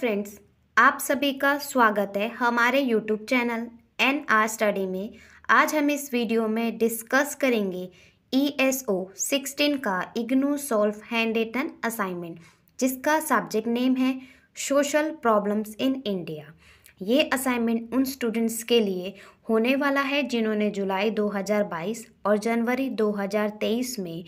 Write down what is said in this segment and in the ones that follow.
friends आप सभी का स्वागत है हमारे YouTube channel N R study में आज हम इस वीडियो में डिस्कस करेंगे ई एस ओ सिक्सटीन का IGNOU solve handwritten assignment जिसका सब्जेक्ट नेम है सोशल प्रॉब्लम्स इन इंडिया ये असाइनमेंट उन स्टूडेंट्स के लिए होने वाला है जिन्होंने जुलाई 2022 और जनवरी 2023 में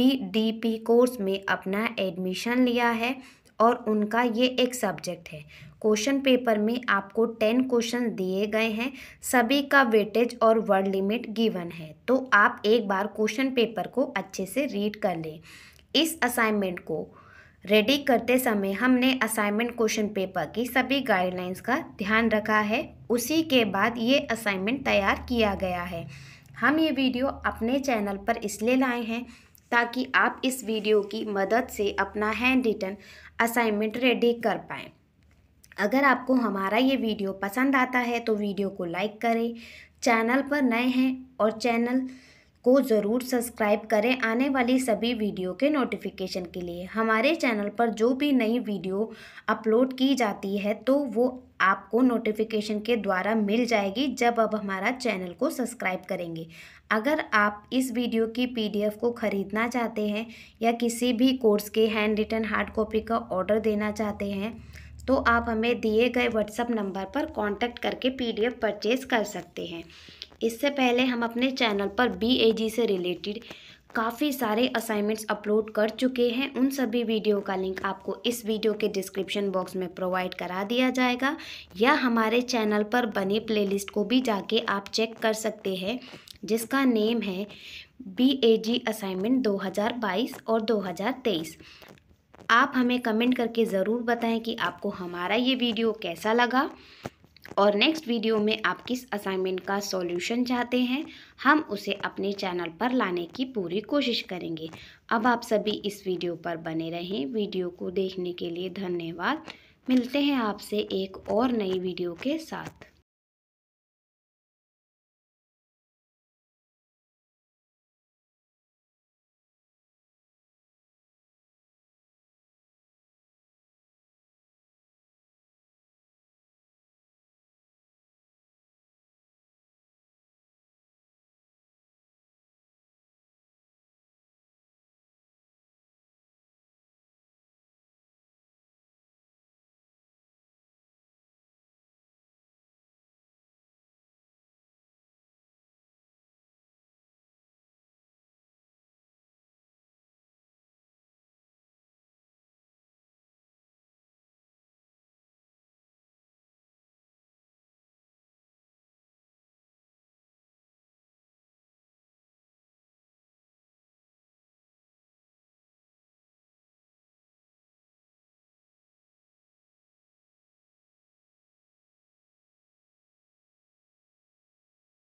बीडीपी कोर्स में अपना एडमिशन लिया है और उनका ये एक सब्जेक्ट है क्वेश्चन पेपर में आपको टेन क्वेश्चन दिए गए हैं सभी का वेटेज और वर्ड लिमिट गिवन है तो आप एक बार क्वेश्चन पेपर को अच्छे से रीड कर लें इस असाइनमेंट को रेडी करते समय हमने असाइनमेंट क्वेश्चन पेपर की सभी गाइडलाइंस का ध्यान रखा है उसी के बाद ये असाइनमेंट तैयार किया गया है हम ये वीडियो अपने चैनल पर इसलिए लाए हैं ताकि आप इस वीडियो की मदद से अपना हैंड रिटन असाइनमेंट रेडी कर पाएँ अगर आपको हमारा ये वीडियो पसंद आता है तो वीडियो को लाइक करें चैनल पर नए हैं और चैनल को ज़रूर सब्सक्राइब करें आने वाली सभी वीडियो के नोटिफिकेशन के लिए हमारे चैनल पर जो भी नई वीडियो अपलोड की जाती है तो वो आपको नोटिफिकेशन के द्वारा मिल जाएगी जब अब हमारा चैनल को सब्सक्राइब करेंगे अगर आप इस वीडियो की पीडीएफ को ख़रीदना चाहते हैं या किसी भी कोर्स के हैंड रिटन हार्ड कॉपी का ऑर्डर देना चाहते हैं तो आप हमें दिए गए व्हाट्सअप नंबर पर कांटेक्ट करके पीडीएफ परचेज़ कर सकते हैं इससे पहले हम अपने चैनल पर बीएजी से रिलेटेड काफ़ी सारे असाइनमेंट्स अपलोड कर चुके हैं उन सभी वीडियो का लिंक आपको इस वीडियो के डिस्क्रिप्शन बॉक्स में प्रोवाइड करा दिया जाएगा या हमारे चैनल पर बने प्लेलिस्ट को भी जाके आप चेक कर सकते हैं जिसका नेम है बी ए जी असाइनमेंट 2022 और 2023 आप हमें कमेंट करके ज़रूर बताएं कि आपको हमारा ये वीडियो कैसा लगा और नेक्स्ट वीडियो में आप किस असाइनमेंट का सॉल्यूशन चाहते हैं हम उसे अपने चैनल पर लाने की पूरी कोशिश करेंगे अब आप सभी इस वीडियो पर बने रहें वीडियो को देखने के लिए धन्यवाद मिलते हैं आपसे एक और नई वीडियो के साथ